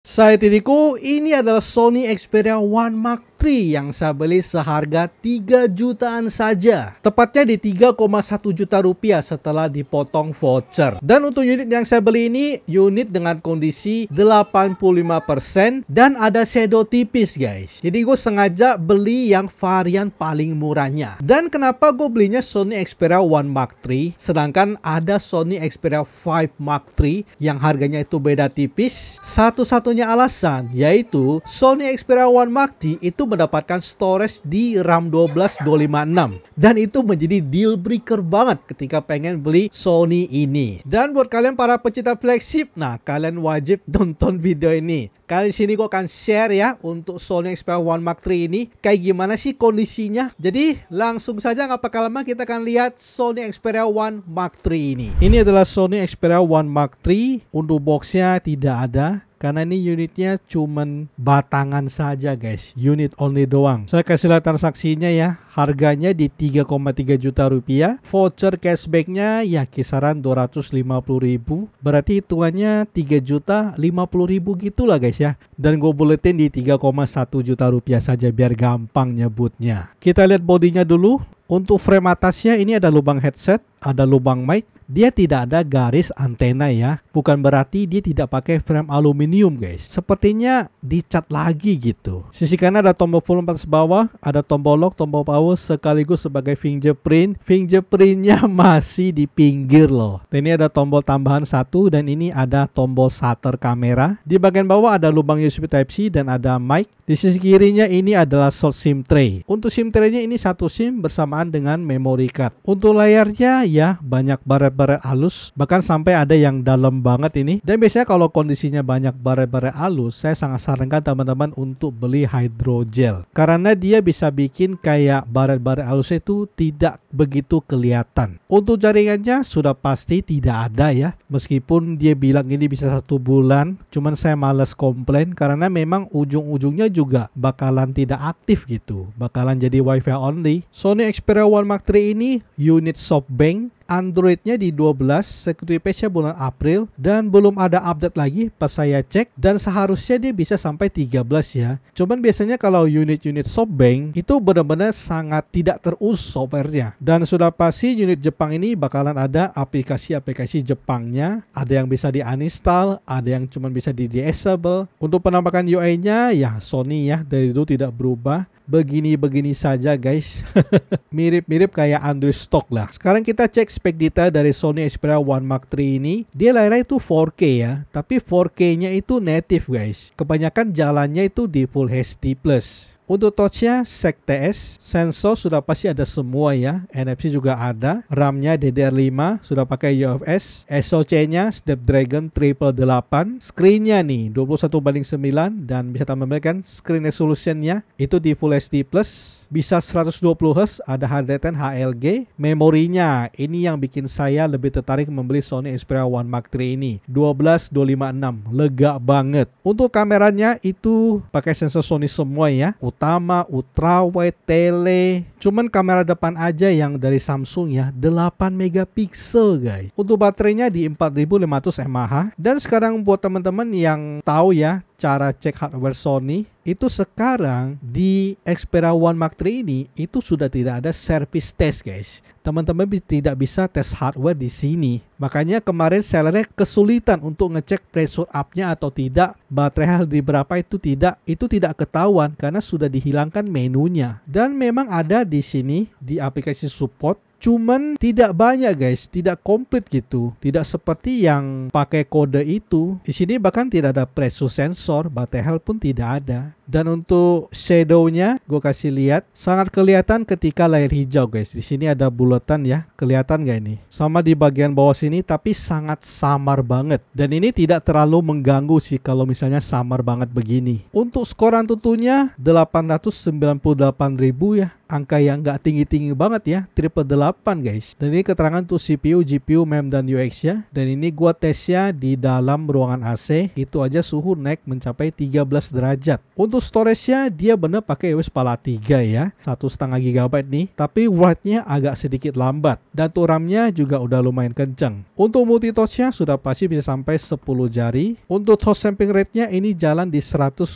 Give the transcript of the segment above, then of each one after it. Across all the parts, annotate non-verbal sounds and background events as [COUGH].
Saya Titiku, ini adalah Sony Xperia 1 Mark Putri yang saya beli seharga 3 jutaan saja. Tepatnya di 3,1 juta rupiah setelah dipotong voucher. Dan untuk unit yang saya beli ini, unit dengan kondisi 85% dan ada shadow tipis guys. Jadi gue sengaja beli yang varian paling murahnya. Dan kenapa gue belinya Sony Xperia 1 Mark III, sedangkan ada Sony Xperia 5 Mark III yang harganya itu beda tipis. Satu-satunya alasan yaitu Sony Xperia 1 Mark III itu mendapatkan storage di RAM 256 dan itu menjadi deal breaker banget ketika pengen beli Sony ini. Dan buat kalian para pecinta flagship, nah kalian wajib tonton [LAUGHS] video ini. Kali sini gue akan share ya untuk Sony Xperia 1 Mark III ini kayak gimana sih kondisinya. Jadi langsung saja nggak pakai lama kita akan lihat Sony Xperia 1 Mark III ini. Ini adalah Sony Xperia 1 Mark III. Untuk boxnya tidak ada karena ini unitnya cuman batangan saja guys unit only doang saya kasih lihat transaksinya ya harganya di 3,3 juta rupiah voucher cashbacknya ya kisaran 250 ribu berarti hitungannya 3 juta 50 ribu gitulah guys ya dan gue buletin di 3,1 juta rupiah saja biar gampang nyebutnya kita lihat bodinya dulu untuk frame atasnya ini ada lubang headset ada lubang mic, dia tidak ada garis antena ya. Bukan berarti dia tidak pakai frame aluminium guys. Sepertinya dicat lagi gitu. Sisi kanan ada tombol volume atas bawah, ada tombol lock, tombol power sekaligus sebagai fingerprint. Fingerprintnya [LAUGHS] masih di pinggir loh. Ini ada tombol tambahan satu dan ini ada tombol shutter kamera. Di bagian bawah ada lubang USB Type-C dan ada mic. Di sisi kirinya ini adalah slot SIM tray. Untuk SIM tray-nya ini satu SIM bersamaan dengan memory card. Untuk layarnya ya banyak baret-baret halus bahkan sampai ada yang dalam banget ini dan biasanya kalau kondisinya banyak baret-baret halus saya sangat sarankan teman-teman untuk beli hydrogel karena dia bisa bikin kayak baret-baret halus itu tidak begitu kelihatan untuk jaringannya sudah pasti tidak ada ya meskipun dia bilang ini bisa satu bulan cuman saya males komplain karena memang ujung-ujungnya juga bakalan tidak aktif gitu bakalan jadi wifi only Sony Xperia 1 Mark 3 ini unit softbank mean? Androidnya di 12, security patch bulan April, dan belum ada update lagi pas saya cek, dan seharusnya dia bisa sampai 13 ya. Cuman biasanya kalau unit-unit SoftBank, itu benar-benar sangat tidak terus software-nya. Dan sudah pasti unit Jepang ini bakalan ada aplikasi-aplikasi Jepangnya, ada yang bisa di-uninstall, ada yang cuma bisa di-disable. Untuk penampakan UI-nya, ya Sony ya, dari itu tidak berubah begini-begini saja guys [LAUGHS] mirip-mirip kayak Android stock lah sekarang kita cek spek detail dari Sony Xperia 1 Mark III ini, dia layarnya itu 4K ya, tapi 4K-nya itu native guys. Kebanyakan jalannya itu di Full HD+. Untuk touchnya SEC TS, sensor sudah pasti ada semua ya. NFC juga ada, RAM-nya DDR5 sudah pakai UFS, SoC-nya Snapdragon 888, screen-nya nih 21 banding 9 dan bisa tambahkan screen resolution-nya itu di Full HD Plus, bisa 120Hz, ada HDR10 HLG, memorinya ini yang bikin saya lebih tertarik membeli Sony Xperia 1 Mark 3 ini, 12256, lega banget. Untuk kameranya itu pakai sensor Sony semua ya, utama, ultrawide, tele. Cuman kamera depan aja yang dari Samsung ya 8 megapiksel guys. Untuk baterainya di 4500 mAh dan sekarang buat teman-teman yang tahu ya cara cek hardware Sony itu sekarang di Xperia One Mark III ini itu sudah tidak ada service test guys. Teman-teman tidak bisa tes hardware di sini. Makanya kemarin sellernya kesulitan untuk ngecek pressure upnya atau tidak, baterai hal di berapa itu tidak, itu tidak ketahuan karena sudah dihilangkan menunya. Dan memang ada di sini di aplikasi support cuman tidak banyak guys, tidak komplit gitu, tidak seperti yang pakai kode itu. Di sini bahkan tidak ada pressure sensor, baterai pun tidak ada. Dan untuk shadownya gue kasih lihat sangat kelihatan ketika layar hijau guys. Di sini ada bulatan ya. Kelihatan gak ini? Sama di bagian bawah sini tapi sangat samar banget. Dan ini tidak terlalu mengganggu sih kalau misalnya samar banget begini. Untuk skoran tentunya 898.000 ya angka yang nggak tinggi-tinggi banget ya, triple 8 guys. Dan ini keterangan tuh CPU, GPU, MEM, dan UX ya. Dan ini gua tesnya di dalam ruangan AC, itu aja suhu naik mencapai 13 derajat. Untuk untuk storage-nya dia bener pakai USB Pala 3 ya, satu setengah GB nih, tapi write-nya agak sedikit lambat dan tuh RAM-nya juga udah lumayan kenceng. Untuk multi touch nya sudah pasti bisa sampai 10 jari. Untuk touch sampling rate-nya ini jalan di 120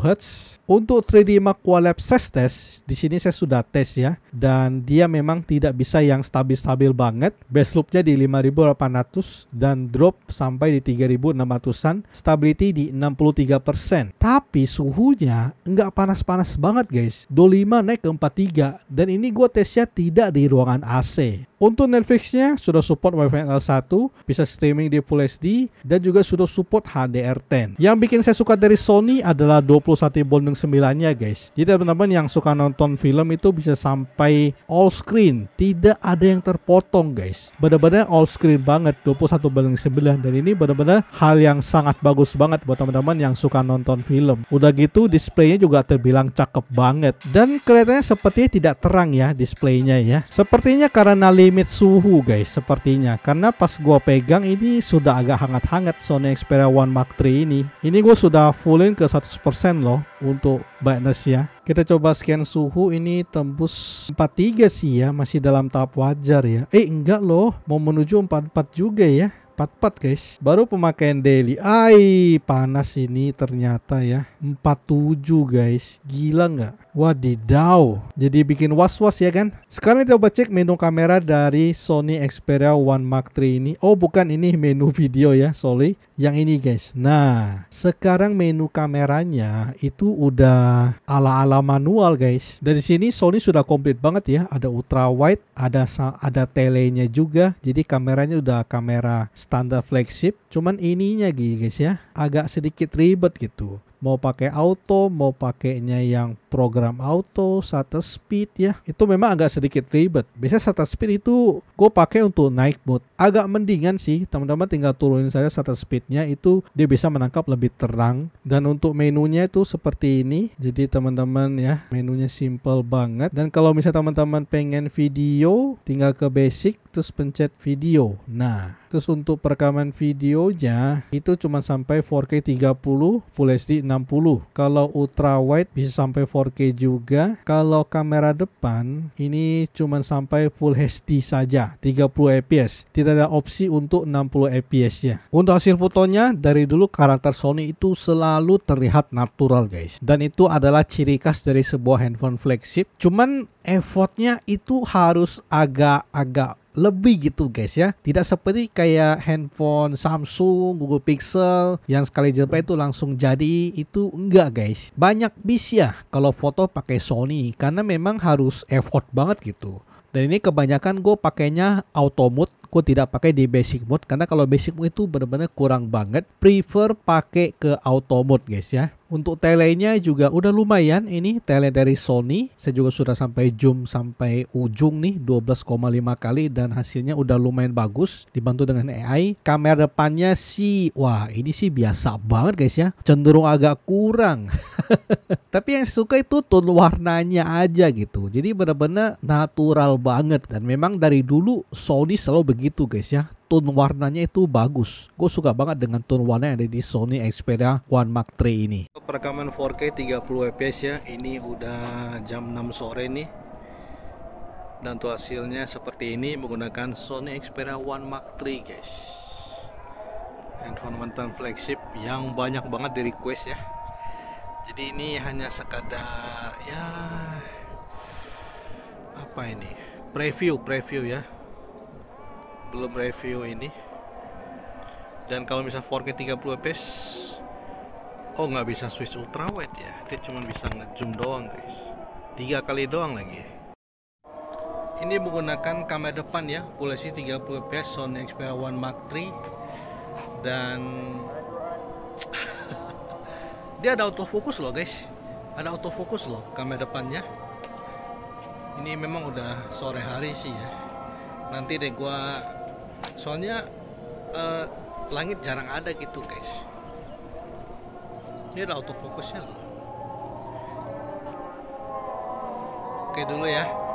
Hz. Untuk 3D Mark Lab stress test, di sini saya sudah tes ya dan dia memang tidak bisa yang stabil-stabil banget. Base loop-nya di 5800 dan drop sampai di 3600-an, stability di 63%. Tapi suhu Motornya nggak panas-panas banget guys. 25 naik ke 43 dan ini gue tesnya tidak di ruangan AC. Untuk Netflixnya sudah support WiFi L1, bisa streaming di Full HD, dan juga sudah support HDR10. Yang bikin saya suka dari Sony adalah 21 bonding 9-nya guys. Jadi teman-teman yang suka nonton film itu bisa sampai all screen, tidak ada yang terpotong guys. Benar-benar all screen banget, 21 bonding 9 dan ini benar-benar hal yang sangat bagus banget buat teman-teman yang suka nonton film. Udah gitu displaynya juga terbilang cakep banget dan kelihatannya seperti tidak terang ya displaynya ya. Sepertinya karena limit suhu guys sepertinya karena pas gua pegang ini sudah agak hangat-hangat Sony Xperia 1 Mark 3 ini ini gua sudah fullin ke 100% loh untuk brightness ya kita coba scan suhu ini tembus 43 sih ya masih dalam tahap wajar ya eh enggak loh mau menuju 44 juga ya empat empat guys baru pemakaian daily ai panas ini ternyata ya 47 guys gila nggak wadidaw jadi bikin was-was ya kan sekarang kita coba cek menu kamera dari Sony Xperia One Mark III ini oh bukan ini menu video ya sorry yang ini guys nah sekarang menu kameranya itu udah ala-ala manual guys dari sini Sony sudah komplit banget ya ada ultra wide ada ada telenya juga jadi kameranya udah kamera standar flagship, cuman ininya guys ya, agak sedikit ribet gitu mau pakai auto, mau pakainya yang program auto, shutter speed ya. Itu memang agak sedikit ribet. Biasanya shutter speed itu gue pakai untuk naik mode. Agak mendingan sih, teman-teman tinggal turunin saja shutter speednya itu dia bisa menangkap lebih terang. Dan untuk menunya itu seperti ini. Jadi teman-teman ya, menunya simple banget. Dan kalau misalnya teman-teman pengen video, tinggal ke basic, terus pencet video. Nah, terus untuk perekaman videonya itu cuma sampai 4K 30 Full HD 60 kalau ultra wide bisa sampai 4K juga kalau kamera depan ini cuma sampai full HD saja 30 fps tidak ada opsi untuk 60 fps ya untuk hasil fotonya dari dulu karakter Sony itu selalu terlihat natural guys dan itu adalah ciri khas dari sebuah handphone flagship cuman effortnya itu harus agak-agak lebih gitu guys ya. Tidak seperti kayak handphone Samsung, Google Pixel yang sekali jepret itu langsung jadi itu enggak guys. Banyak bis ya kalau foto pakai Sony karena memang harus effort banget gitu. Dan ini kebanyakan gue pakainya auto mode gue tidak pakai di basic mode karena kalau basic mode itu benar-benar kurang banget prefer pakai ke auto mode guys ya untuk telenya juga udah lumayan ini tele dari Sony. Saya juga sudah sampai zoom sampai ujung nih 12,5 kali dan hasilnya udah lumayan bagus dibantu dengan AI. Kamera depannya sih wah ini sih biasa banget guys ya. Cenderung agak kurang. [LAUGHS] Tapi yang suka itu tone warnanya aja gitu. Jadi benar-benar natural banget dan memang dari dulu Sony selalu begitu guys ya tone warnanya itu bagus. Gue suka banget dengan tone warna yang ada di Sony Xperia One Mark 3 ini. Perekaman 4K 30 fps ya. Ini udah jam 6 sore nih. Dan tuh hasilnya seperti ini menggunakan Sony Xperia One Mark 3 guys. Handphone mantan flagship yang banyak banget di request ya. Jadi ini hanya sekadar ya apa ini preview preview ya belum review ini dan kalau bisa 4K 30 fps oh nggak bisa switch ultrawide ya dia cuma bisa ngezoom doang guys tiga kali doang lagi ini menggunakan kamera depan ya polisi 30 fps Sony Xperia 1 Mark III dan [LAUGHS] dia ada autofocus loh guys ada autofocus loh kamera depannya ini memang udah sore hari sih ya nanti deh gua soalnya uh, langit jarang ada gitu guys ini ada autofocusnya loh oke dulu ya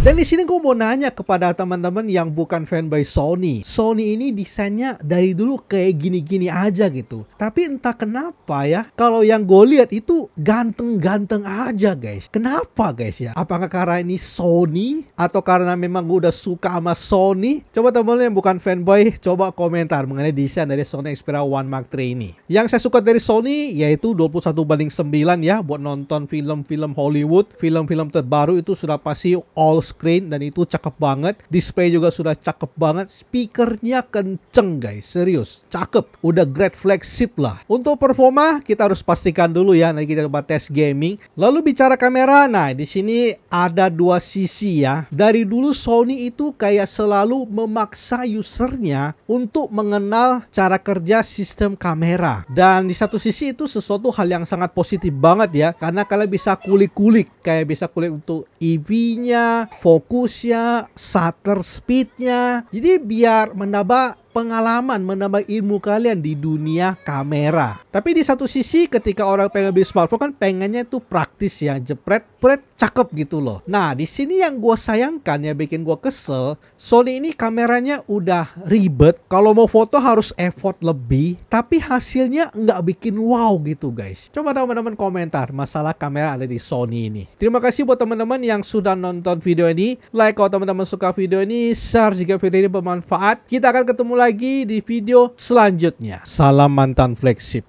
dan di sini gue mau nanya kepada teman-teman yang bukan fanboy Sony. Sony ini desainnya dari dulu kayak gini-gini aja gitu. Tapi entah kenapa ya, kalau yang gue lihat itu ganteng-ganteng aja guys. Kenapa guys ya? Apakah karena ini Sony atau karena memang gue udah suka sama Sony? Coba teman-teman yang bukan fanboy, coba komentar mengenai desain dari Sony Xperia One Mark III ini. Yang saya suka dari Sony yaitu 21 banding 9 ya buat nonton film-film Hollywood, film-film terbaru itu sudah pasti all screen dan itu cakep banget. Display juga sudah cakep banget. Speakernya kenceng guys, serius. Cakep, udah great flagship lah. Untuk performa kita harus pastikan dulu ya, nanti kita coba tes gaming. Lalu bicara kamera, nah di sini ada dua sisi ya. Dari dulu Sony itu kayak selalu memaksa usernya untuk mengenal cara kerja sistem kamera. Dan di satu sisi itu sesuatu hal yang sangat positif banget ya, karena kalian bisa kulik-kulik, kayak bisa kulik untuk EV-nya, fokusnya, shutter speednya. Jadi biar menambah pengalaman menambah ilmu kalian di dunia kamera. Tapi di satu sisi ketika orang pengen beli smartphone kan pengennya itu praktis ya, jepret, pret, cakep gitu loh. Nah di sini yang gue sayangkan ya bikin gue kesel, Sony ini kameranya udah ribet, kalau mau foto harus effort lebih, tapi hasilnya nggak bikin wow gitu guys. Coba teman-teman komentar masalah kamera ada di Sony ini. Terima kasih buat teman-teman yang sudah nonton video ini, like kalau teman-teman suka video ini, share jika video ini bermanfaat. Kita akan ketemu lagi di video selanjutnya. Salam mantan flagship.